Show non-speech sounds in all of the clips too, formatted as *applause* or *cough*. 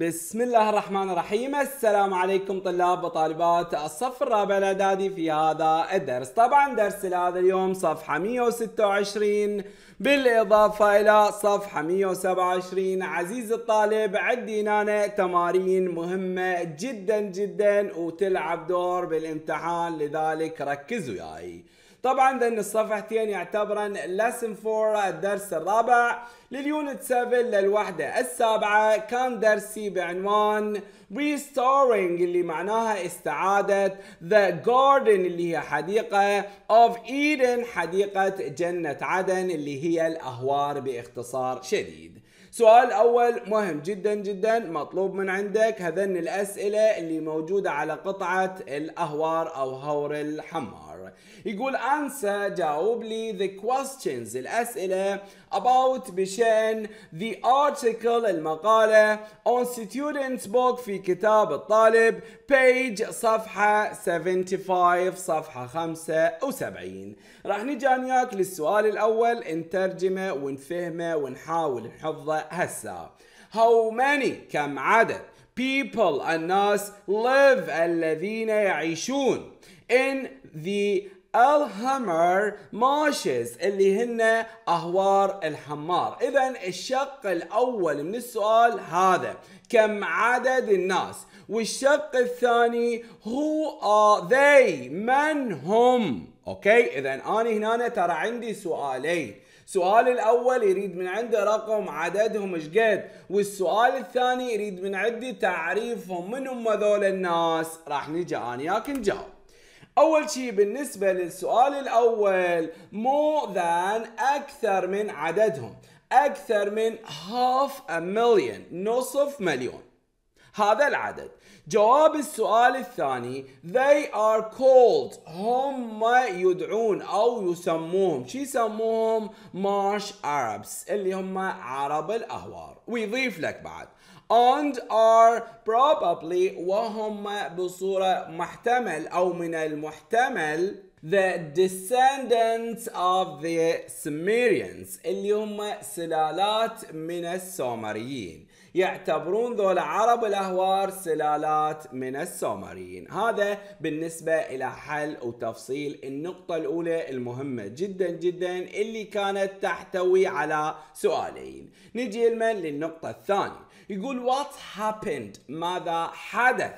بسم الله الرحمن الرحيم السلام عليكم طلاب وطالبات الصف الرابع الاعدادي في هذا الدرس طبعا درس هذا اليوم صفحة 126 بالاضافة الى صفحة 127 عزيزي الطالب عندي هنا تمارين مهمة جدا جدا وتلعب دور بالامتحان لذلك ركزوا وياي طبعا ذن الصفحتين يعتبرن lesson 4 الدرس الرابع لليونت 7 للوحدة السابعة كان درسي بعنوان restoring اللي معناها استعادة the garden اللي هي حديقة of Eden حديقة جنة عدن اللي هي الأهوار باختصار شديد سؤال أول مهم جدا جدا مطلوب من عندك هذن الأسئلة اللي موجودة على قطعة الأهوار أو هور الحمار يقول أنسى جاوب لي the questions الأسئلة about بشأن the article المقالة on student's book في كتاب الطالب page صفحة 75 صفحة 75 راح نجي أنا وياك للسؤال الأول نترجمه ونفهمه ونحاول نحفظه هسه How many كم عدد people الناس live الذين يعيشون in the الهمر ماشز اللي هن اهوار الحمار اذا الشق الاول من السؤال هذا كم عدد الناس والشق الثاني هو are they من هم اوكي اذا انا هنا ترى عندي سؤالين السؤال الاول يريد من عنده رقم عددهم ايش قد والسؤال الثاني يريد من عندي تعريفهم من هم ذول الناس راح نجي انا ياك نجاوب أول شيء بالنسبة للسؤال الأول more than أكثر من عددهم أكثر من half a million نصف مليون هذا العدد جواب السؤال الثاني they are called هم يدعون أو يسموهم شي يسموهم marsh arabs اللي هم عرب الأهوار ويضيف لك بعد and are probably وهم بصورة محتمل أو من المحتمل the descendants of the Sumerians اللي هم سلالات من السومريين يعتبرون ذول عرب الأهوار سلالات من السومريين هذا بالنسبة إلى حل وتفصيل النقطة الأولى المهمة جدا جدا اللي كانت تحتوي على سؤالين نجي للنقطة الثانية يقول what happened ماذا حدث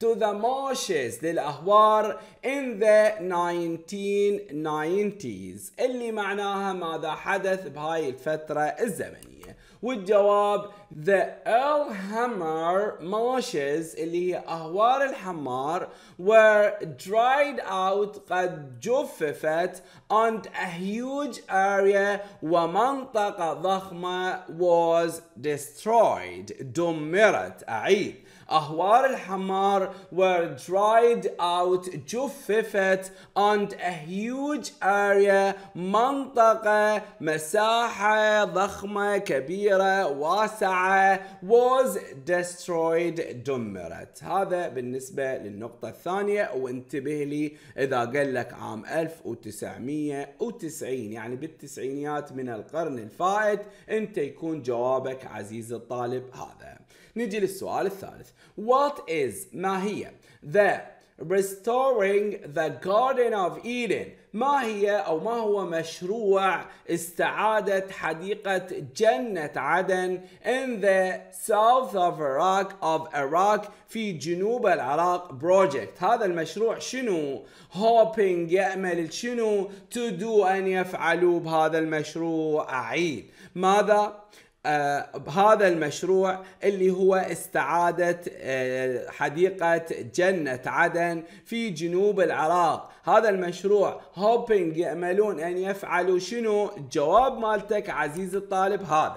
to the marshes للأهوار in the 1990s اللي معناها ماذا حدث بهاي الفترة الزمنية والجواب the L hammer moshes اللي هي أهوار الحمار were dried out قد جففت and a huge area ومنطقة ضخمة was destroyed دمرت أعيد أهوار الحمار were dried out جففت and a huge area منطقة مساحة ضخمة كبيرة واسعة was destroyed دمرت هذا بالنسبة للنقطة الثانية وانتبه لي إذا قال لك عام 1990 يعني بالتسعينيات من القرن الفائت انت يكون جوابك عزيز الطالب هذا نجي للسؤال الثالث What is ما هي the restoring the garden of Eden ما هي أو ما هو مشروع استعادة حديقة جنة عدن in the south of Iraq of Iraq في جنوب العراق project هذا المشروع شنو hoping يأمل شنو to do أن يفعلوا بهذا المشروع أعيد ماذا بهذا آه، المشروع اللي هو استعادة آه، حديقة جنة عدن في جنوب العراق هذا المشروع هوبينج يأملون أن يفعلوا شنو جواب مالتك عزيز الطالب هذا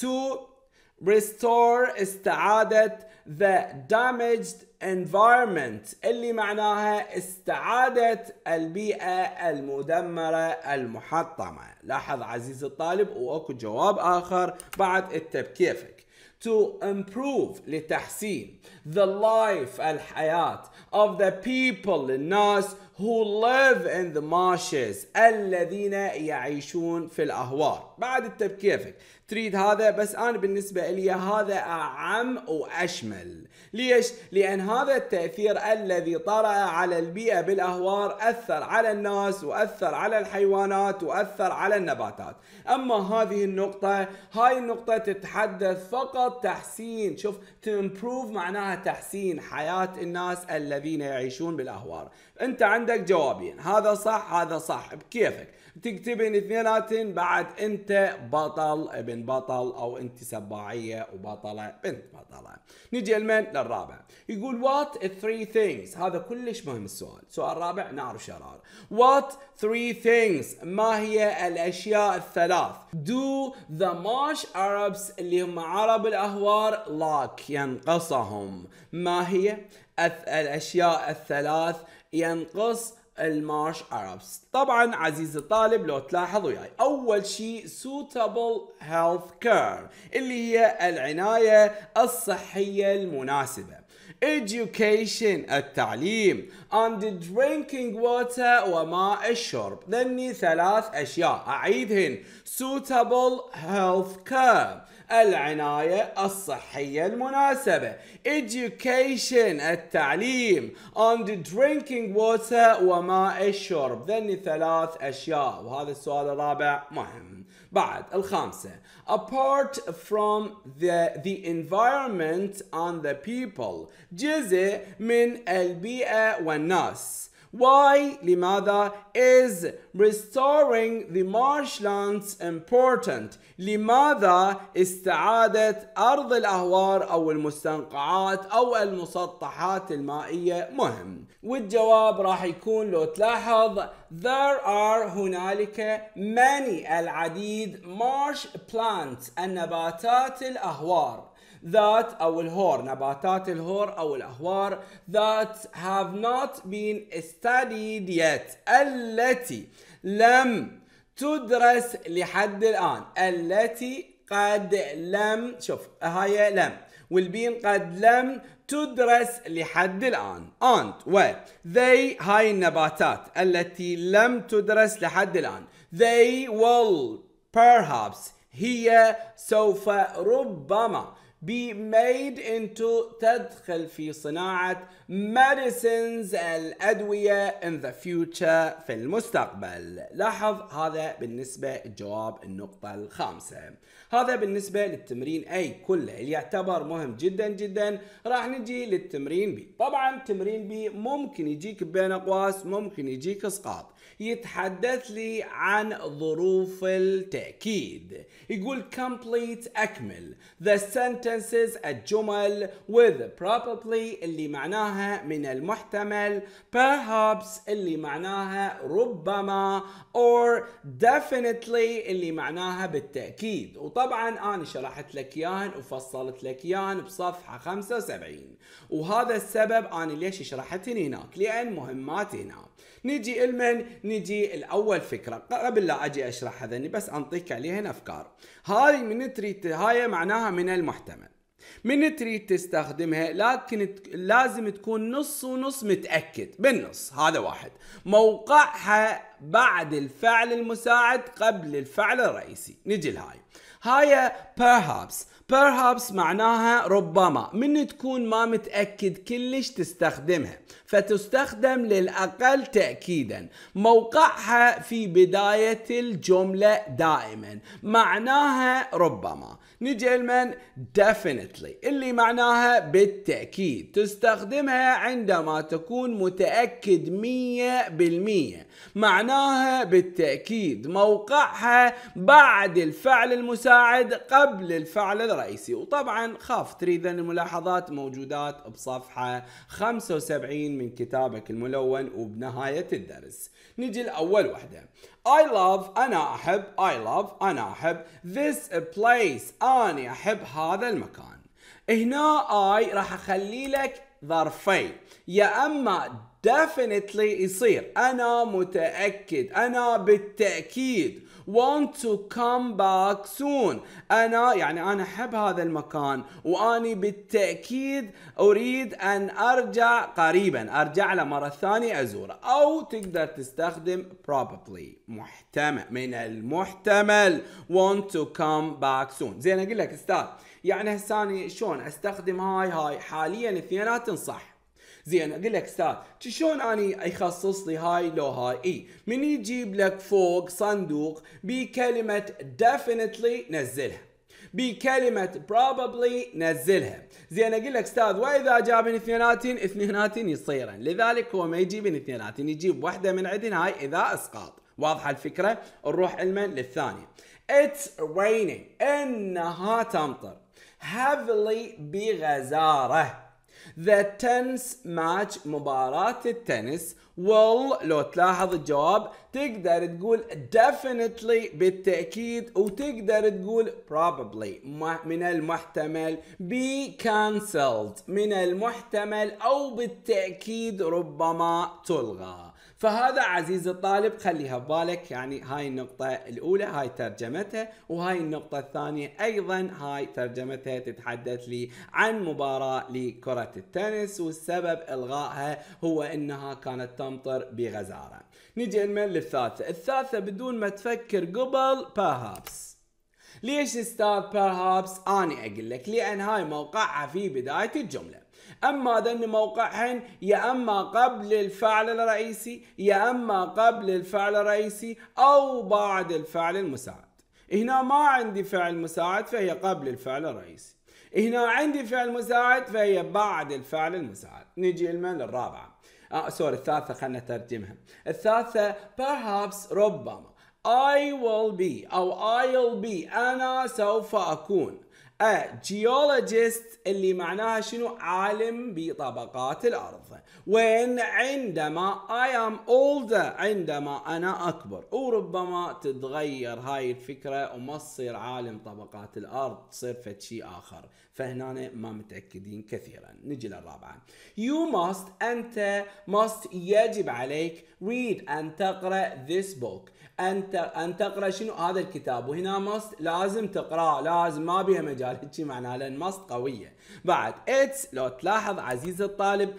to restore استعادة the damaged environment اللي معناها استعادة البيئة المدمرة المحطمة لاحظ عزيزي الطالب واكو جواب آخر بعد التبكيفك to improve لتحسين the life الحياة of the people الناس who live in the marshes الذين يعيشون في الأهوار بعد بكيفك تريد هذا بس أنا بالنسبة لي هذا أعم وأشمل ليش؟ لأن هذا التأثير الذي طرأ على البيئة بالأهوار أثر على الناس وأثر على الحيوانات وأثر على النباتات أما هذه النقطة هاي النقطة تتحدث فقط تحسين شوف تمبروف معناها تحسين حياة الناس الذين يعيشون بالأهوار أنت عند عندك جوابين هذا صح هذا صح بكيفك تكتبين اثنيناتن بعد انت بطل ابن بطل او انت سباعيه وبطله بنت بطله نجي المن للرابع يقول وات ثري things هذا كلش مهم السؤال سؤال رابع نعرف شرار وات ثري things ما هي الاشياء الثلاث do the marsh Arabs اللي هم عرب الاهوار لاك ينقصهم ما هي الاشياء الثلاث ينقص المارش ارابس طبعا عزيزي الطالب لو تلاحظ وياي اول شيء suitable health care اللي هي العنايه الصحيه المناسبه education التعليم and drinking water وماء الشرب ذني ثلاث أشياء أعيدهن suitable health care العناية الصحية المناسبة education التعليم and drinking water وماء الشرب ذني ثلاث أشياء وهذا السؤال الرابع مهم بعد الخامسة apart from the, the environment and the people جزء من البيئة والناس Why لماذا is restoring the marshlands important لماذا استعادة أرض الأهوار أو المستنقعات أو المسطحات المائية مهم والجواب راح يكون لو تلاحظ there are هنالك many العديد marsh plants النباتات الأهوار that أو الهور نباتات الهور أو الأهوار that have not been studied yet التي لم تدرس لحد الآن التي قد لم شوف هاي لم والبين قد لم تدرس لحد الآن and و they هاي النباتات التي لم تدرس لحد الآن they will perhaps هي سوف ربما be made into تدخل في صناعة medicines الأدوية in the future في المستقبل لاحظ هذا بالنسبة الجواب النقطة الخامسة هذا بالنسبة للتمرين أي كله اللي يعتبر مهم جدا جدا راح نجي للتمرين بي طبعا تمرين بي ممكن يجيك بين أقواس ممكن يجيك اسقاط يتحدث لي عن ظروف التأكيد يقول complete أكمل the sentences الجمل with probably اللي معناها من المحتمل perhaps اللي معناها ربما or definitely اللي معناها بالتأكيد وطبعا أنا شرحت لك ياهن وفصلت لك ياهن بصفحة 75 وهذا السبب أنا ليش شرحت هناك لأن مهمات هناك نجي المن نجي الاول فكره قبل لا اجي اشرح هذا بس انطيك عليها افكار هاي من تريد هاي معناها من المحتمل من تريد تستخدمها لكن لازم تكون نص ونص متأكد بالنص هذا واحد موقعها بعد الفعل المساعد قبل الفعل الرئيسي نجي لهاي هاي perhaps perhaps معناها ربما من تكون ما متأكد كلش تستخدمها فتستخدم للأقل تأكيدا موقعها في بداية الجملة دائما معناها ربما نجي لمن definitely اللي معناها بالتأكيد تستخدمها عندما تكون متأكد 100% معناها بالتأكيد موقعها بعد الفعل المساعد قبل الفعل الرئيسي وطبعا خاف تريد أن الملاحظات موجودات بصفحة 75 من كتابك الملون وبنهاية الدرس نجي لأول وحدة I love أنا أحب I love أنا أحب this place أنا أحب هذا المكان هنا I راح أخلي لك ظرفين يا أما definitely يصير أنا متأكد أنا بالتأكيد want to come back soon انا يعني انا احب هذا المكان واني بالتاكيد اريد ان ارجع قريبا ارجع له مره ثانيه ازوره او تقدر تستخدم probably محتمل من المحتمل want to come back soon زين اقول لك استاذ يعني هساني شلون استخدم هاي هاي حاليا اثنيناتهم صح زين اقول لك استاذ شلون اني يخصص لي هاي لو هاي اي من يجيب لك فوق صندوق بكلمه definitely نزلها بكلمة probably نزلها زين اقول لك استاذ واذا جابن اثنيناتن اثنيناتن يصيرن لذلك هو ما يجيبن اثنيناتن يجيب واحدة من عندن هاي اذا اسقاط واضحة الفكرة نروح علما للثانية It's raining إنها تمطر heavily بغزارة The tennis match مباراة التنس will لو تلاحظ الجواب تقدر تقول definitely بالتأكيد وتقدر تقول probably من المحتمل be cancelled من المحتمل أو بالتأكيد ربما تلغى فهذا عزيزي الطالب خليها ببالك يعني هاي النقطة الأولى هاي ترجمتها وهاي النقطة الثانية أيضا هاي ترجمتها تتحدث لي عن مباراة لكرة التنس والسبب إلغائها هو أنها كانت تمطر بغزارة نجي نمل للثالثة الثالثة بدون ما تفكر قبل perhaps ليش استاذ perhaps اني اقول لك لان هاي موقعها في بدايه الجمله اما ذن موقعهن يا اما قبل الفعل الرئيسي يا اما قبل الفعل الرئيسي او بعد الفعل المساعد هنا ما عندي فعل مساعد فهي قبل الفعل الرئيسي هنا عندي فعل مساعد فهي بعد الفعل المساعد نجي لمن الرابعة آه سوري الثالثة خلنا ترجمها الثالثة perhaps ربما I will be أو I'll be أنا سوف أكون آه جيولوجيست اللي معناها شنو عالم بطبقات الارض وين عندما I am older عندما انا اكبر وربما تتغير هاي الفكرة وما تصير عالم طبقات الارض تصير فد شيء اخر فهنا ما متأكدين كثيرا نجي للرابعة you must انت must يجب عليك read ان تقرأ this book ان ان تقرا شنو هذا الكتاب وهنا ماست لازم تقراه لازم ما بيها مجال *laughs* هيك معناها لان ماست قويه بعد اتس لو تلاحظ عزيزي الطالب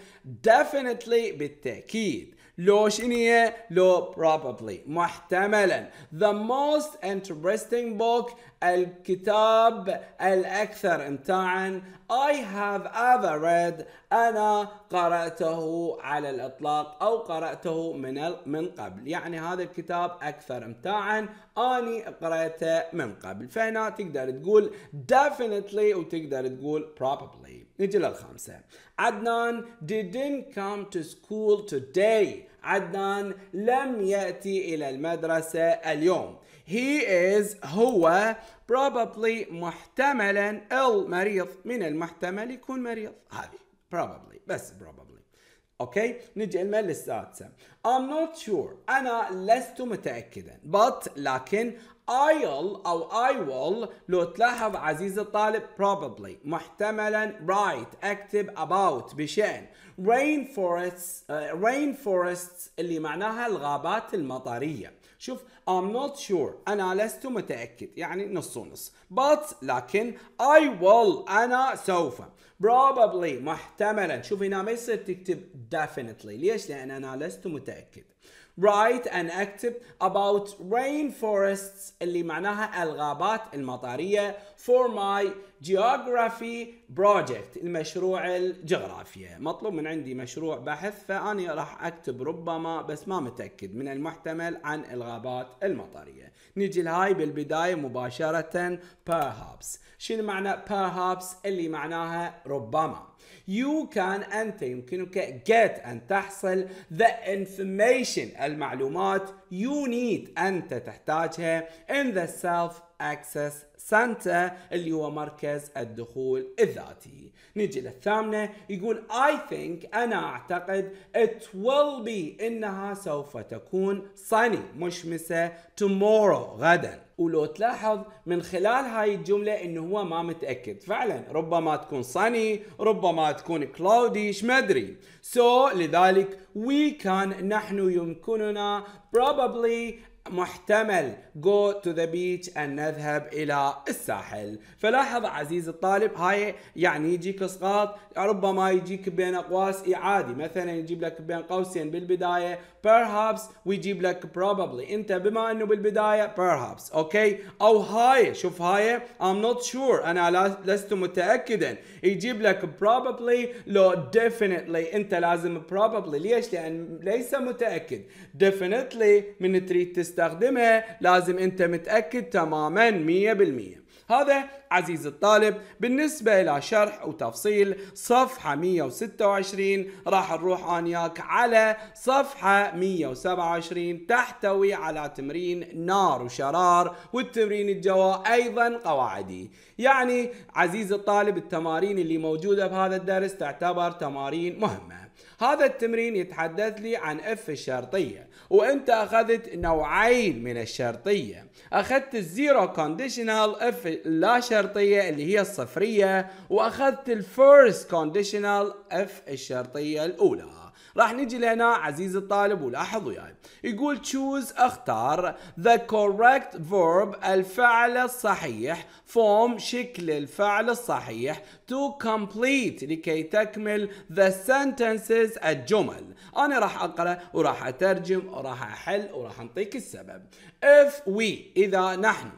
definitely بالتاكيد لو شنو لو probably محتملا the most interesting book الكتاب الأكثر إمتاعا I have ever read أنا قرأته على الإطلاق أو قرأته من من قبل يعني هذا الكتاب أكثر إمتاعا أني قرأته من قبل فهنا تقدر تقول definitely وتقدر تقول probably نجي للخامسة عدنان didn't come to school today عدنان لم يأتي إلى المدرسة اليوم he is هو probably محتملا ال مريض من المحتمل يكون مريض هذه probably بس probably اوكي نجي المال السادسه I'm not sure انا لست متاكدا but لكن I'll أو I will لو تلاحظ عزيزي الطالب probably محتملا right اكتب about بشأن rainforests uh, rainforests اللي معناها الغابات المطرية شوف I'm not sure أنا لست متأكد يعني نص ونص but لكن I will أنا سوف probably محتملا شوف هنا ما يصير تكتب definitely ليش لأن أنا لست متأكد write and اكتب about rainforests اللي معناها الغابات المطرية for my جيوغرافي بروجكت المشروع الجغرافيا مطلوب من عندي مشروع بحث فأني راح أكتب ربما بس ما متأكد من المحتمل عن الغابات المطرية نيجي لهاي بالبداية مباشرة perhaps شنو معنى perhaps اللي معناها ربما you can أنت يمكنك get أن تحصل the information المعلومات you need أنت تحتاجها in the self access سانتا اللي هو مركز الدخول الذاتي نجي للثامنة يقول I think أنا أعتقد it will be إنها سوف تكون sunny مشمسة tomorrow غدا ولو تلاحظ من خلال هاي الجملة انه هو ما متأكد فعلا ربما تكون sunny ربما تكون cloudy ما ادري so لذلك we can نحن يمكننا probably محتمل go to the beach أن نذهب إلى الساحل فلاحظ عزيز الطالب هاي يعني يجيك اسقاط ربما يجيك بين أقواس إعادي مثلا يجيب لك بين قوسين بالبداية perhaps ويجيب لك probably أنت بما أنه بالبداية perhaps أوكي أو هاي شوف هاي I'm not sure أنا لست متأكدا يجيب لك probably لو definitely أنت لازم probably ليش لأن ليس متأكد definitely من تريد تست تستخدمها لازم انت متأكد تماما 100% هذا عزيز الطالب بالنسبة إلى شرح وتفصيل صفحة 126 راح نروح آنياك على صفحة 127 تحتوي على تمرين نار وشرار والتمرين الجواء أيضا قواعدي يعني عزيز الطالب التمارين اللي موجودة بهذا الدرس تعتبر تمارين مهمة هذا التمرين يتحدث لي عن اف الشرطية وانت اخذت نوعين من الشرطية اخذت الزيرو كونديشنال اف اللا شرطية اللي هي الصفرية واخذت الفيرست كونديشنال اف الشرطية الاولى راح نجي لهنا عزيزي الطالب ولاحظ وياي يعني. يقول choose اختار the correct verb الفعل الصحيح form شكل الفعل الصحيح to complete لكي تكمل the sentences الجمل أنا راح أقرأ وراح أترجم وراح أحل وراح أنطيك السبب if we إذا نحن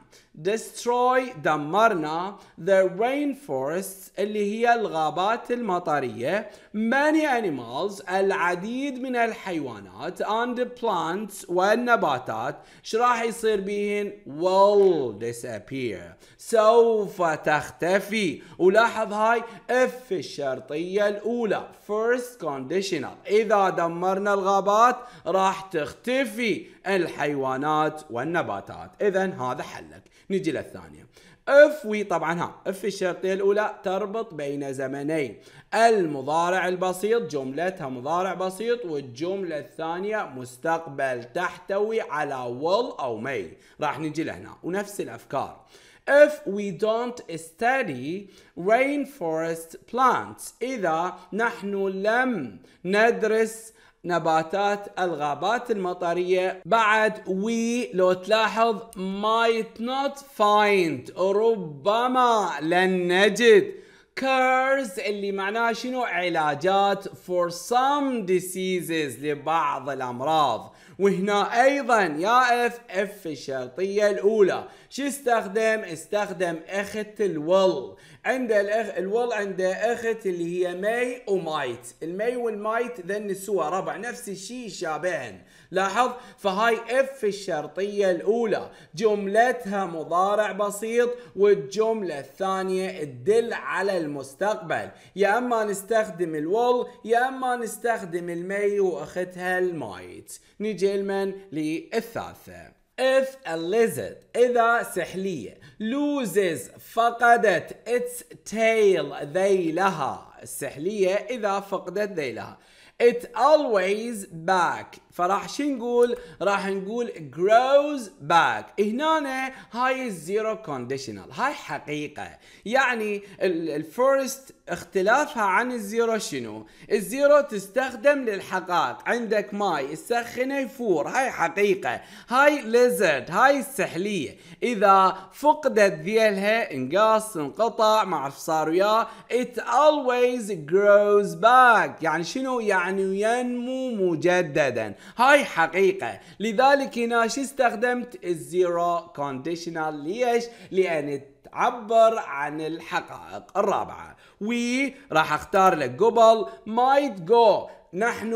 destroy دمرنا the rainforests اللي هي الغابات المطرية many animals العديد من الحيوانات and plants والنباتات ايش راح يصير بيهن will disappear so سوف تختفي ولاحظ هاي اف الشرطية الأولى first conditional إذا دمرنا الغابات راح تختفي الحيوانات والنباتات إذا هذا حلك نجي للثانية اف وي طبعا ها اف الشرطية الأولى تربط بين زمنين المضارع البسيط جملتها مضارع بسيط والجملة الثانية مستقبل تحتوي على will أو may راح نجي لهنا ونفس الأفكار if we don't study rainforest plants إذا نحن لم ندرس نباتات الغابات المطرية بعد we لو تلاحظ might not find ربما لن نجد cures اللي معناه شنو علاجات for some diseases لبعض الأمراض وهنا ايضا يا اف اف الشرطية الاولى شو استخدم استخدم اخت الول عند الأخ الوال عند أخت اللي هي ماي ومايت الماي والمايت ذن سوا ربع نفس الشيء شابهن لاحظ فهاي اف الشرطية الأولى جملتها مضارع بسيط والجملة الثانية تدل على المستقبل يا أما نستخدم الوال يا أما نستخدم الماي وأختها المايت نجي لمن للثالثة If a lizard إذا سحلية loses فقدت its tail ذيلها السحلية إذا فقدت ذيلها it always back فراح شو نقول راح نقول grows back هنا هاي الزيرو كونديشنال هاي حقيقة يعني الفيرست اختلافها عن الزيرو شنو الزيرو تستخدم للحقائق عندك ماي السخنه يفور هاي حقيقه هاي ليزرد هاي السحليه اذا فقدت ذيلها انقص انقطع ما اعرف صار وياه it always grows back يعني شنو يعني ينمو مجددا هاي حقيقة لذلك هنا شو استخدمت الزيرو كونديشنال ليش لأن تعبر عن الحقائق الرابعة وي راح اختار لك قبل مايت جو نحن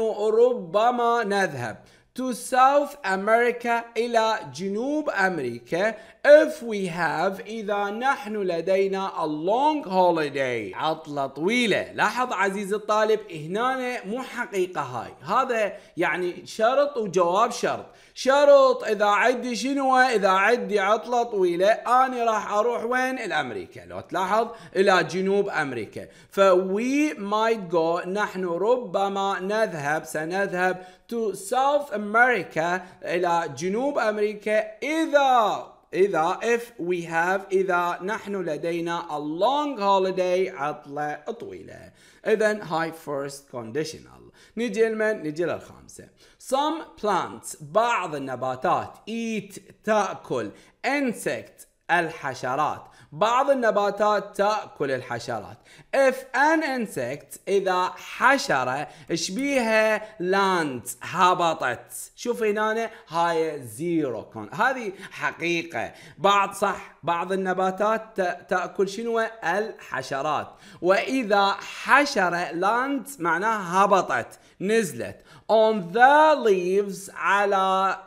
ربما نذهب to South America إلى جنوب أمريكا if we have إذا نحن لدينا a long holiday عطلة طويلة لاحظ عزيز الطالب هنا مو حقيقة هاي هذا يعني شرط وجواب شرط شرط إذا عندي شنو إذا عندي عطلة طويلة أنا راح أروح وين الأمريكا لو تلاحظ إلى جنوب أمريكا ف we might go نحن ربما نذهب سنذهب to South America إلى جنوب أمريكا إذا إذا if we have إذا نحن لدينا a long holiday عطلة طويلة إذا هاي first conditional نجي لمن نجي للخامسة some plants بعض النباتات eat تأكل insects الحشرات بعض النباتات تأكل الحشرات if an insect إذا حشرة شبيها لاند هبطت شوف هنا هاي زيرو كون هذه حقيقة بعض صح بعض النباتات تأكل شنو الحشرات وإذا حشرة لاند معناها هبطت نزلت on the leaves على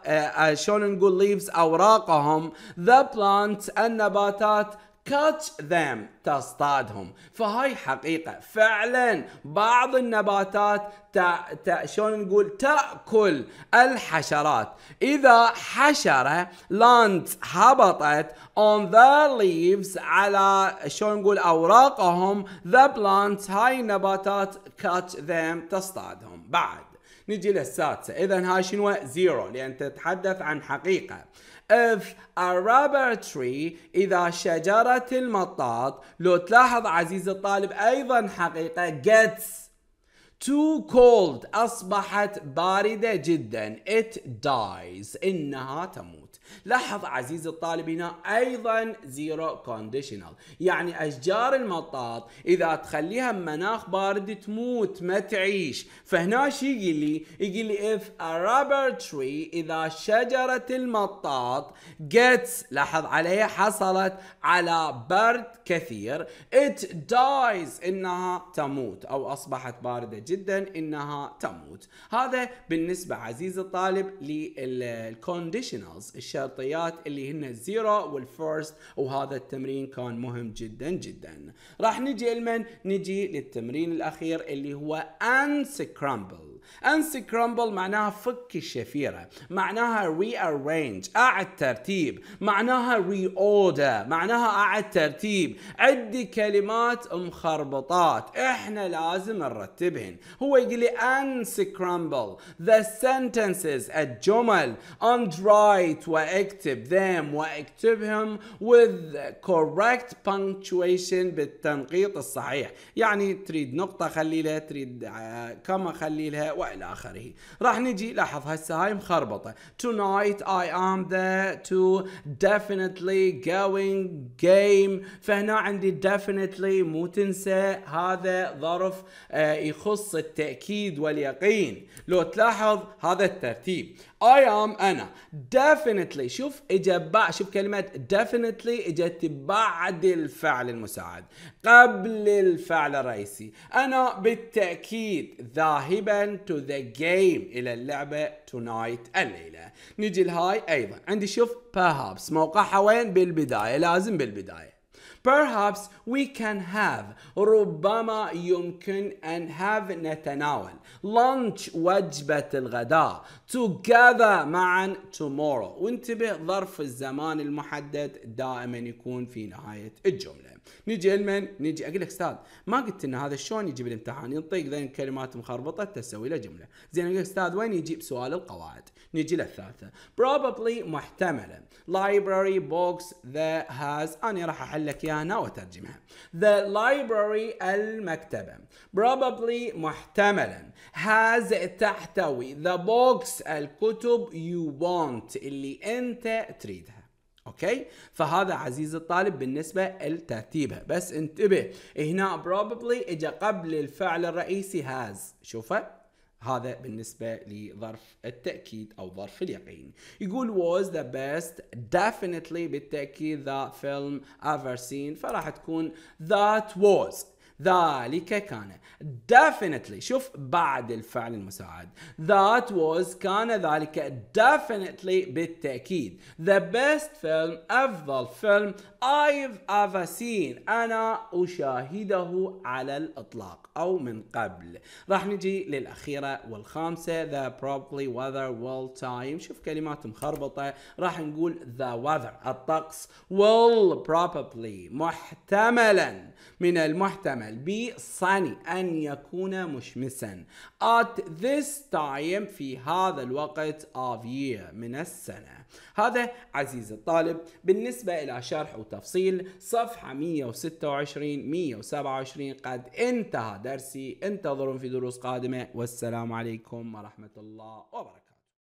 آه، آه، شلون نقول leaves اوراقهم the plant النباتات catch them تصطادهم فهاي حقيقة فعلا بعض النباتات تا تا شلون نقول تأكل الحشرات إذا حشرة لاند هبطت on the leaves على شلون نقول أوراقهم the plants هاي النباتات catch them تصطادهم بعد نجي للسادسة إذا هاي شنو زيرو لأن تتحدث عن حقيقة if a rubber tree إذا شجرة المطاط لو تلاحظ عزيزي الطالب أيضا حقيقة gets too cold أصبحت باردة جدا it dies إنها تموت لاحظ عزيزي الطالب هنا أيضا zero conditional يعني أشجار المطاط إذا تخليها مناخ بارد تموت ما تعيش فهنا شو يقول لي يقول لي if a rubber tree إذا شجرة المطاط gets لاحظ عليها حصلت على برد كثير it dies إنها تموت أو أصبحت باردة جداً جدا انها تموت هذا بالنسبه عزيز الطالب للكونديشنالز الشرطيات اللي هن الزيرو والفيرست وهذا التمرين كان مهم جدا جدا راح نجي لمن نجي للتمرين الاخير اللي هو unscramble unscramble معناها فك الشفيرة معناها rearrange أعد ترتيب معناها reorder معناها أعد ترتيب عندي كلمات مخربطات احنا لازم نرتبهن هو يقول لي unscramble the sentences الجمل and write واكتب them واكتبهم with correct punctuation بالتنقيط الصحيح يعني تريد نقطة خلي لها تريد آه، كما خلي لها والى اخره راح نجي لاحظ هسه هاي مخربطه tonight I am the to definitely going game فهنا عندي definitely مو تنسى هذا ظرف آه، يخص التاكيد واليقين لو تلاحظ هذا الترتيب I am انا definitely شوف إجا بعد شوف كلمه definitely اجت بعد الفعل المساعد قبل الفعل الرئيسي انا بالتاكيد ذاهبا to the game الى اللعبه tonight الليله نجي لهاي ايضا عندي شوف perhaps موقعها وين بالبدايه لازم بالبدايه Perhaps we can have ربما يمكن أن have نتناول lunch وجبة الغداء together معا tomorrow وانتبه ظرف الزمان المحدد دائما يكون في نهاية الجملة نجي المن نجي اقول لك استاذ ما قلت ان هذا شلون يجي بالامتحان ينطيك ذين كلمات مخربطه تسوي له جمله زين اقول لك استاذ وين يجيب سؤال القواعد نجي للثالثه probably محتملا library books that has انا راح احل لك اياها هنا واترجمها the library المكتبه probably محتملا has تحتوي the books الكتب you want اللي انت تريدها اوكي فهذا عزيز الطالب بالنسبه لترتيبها بس انتبه هنا probably اجى قبل الفعل الرئيسي has شوفه هذا بالنسبة لظرف التأكيد أو ظرف اليقين يقول was the best definitely بالتأكيد the film ever seen فراح تكون that was ذلك كان definitely شوف بعد الفعل المساعد that was كان ذلك definitely بالتأكيد the best film أفضل فيلم I've ever seen أنا أشاهده على الإطلاق أو من قبل راح نجي للأخيرة والخامسة the probably weather will time شوف كلمات مخربطة راح نقول the weather الطقس will probably محتملا من المحتمل بي صاني أن يكون مشمسا at this time في هذا الوقت of year من السنة هذا عزيزي الطالب بالنسبة إلى شرح وتفصيل صفحة 126 127 قد انتهى درسي انتظروا في دروس قادمة والسلام عليكم ورحمة الله وبركاته